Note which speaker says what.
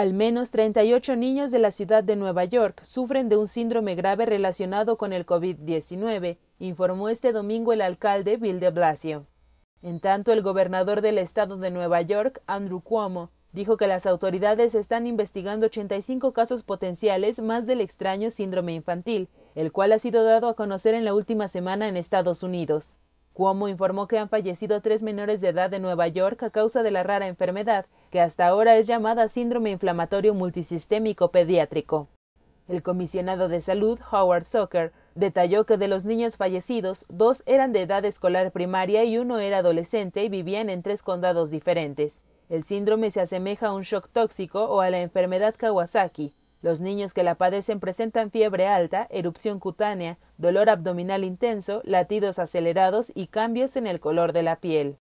Speaker 1: Al menos 38 niños de la ciudad de Nueva York sufren de un síndrome grave relacionado con el COVID-19, informó este domingo el alcalde Bill de Blasio. En tanto, el gobernador del estado de Nueva York, Andrew Cuomo, dijo que las autoridades están investigando 85 casos potenciales más del extraño síndrome infantil, el cual ha sido dado a conocer en la última semana en Estados Unidos. Cuomo informó que han fallecido tres menores de edad de Nueva York a causa de la rara enfermedad, que hasta ahora es llamada síndrome inflamatorio multisistémico pediátrico. El comisionado de salud, Howard Zucker, detalló que de los niños fallecidos, dos eran de edad escolar primaria y uno era adolescente y vivían en tres condados diferentes. El síndrome se asemeja a un shock tóxico o a la enfermedad Kawasaki, los niños que la padecen presentan fiebre alta, erupción cutánea, dolor abdominal intenso, latidos acelerados y cambios en el color de la piel.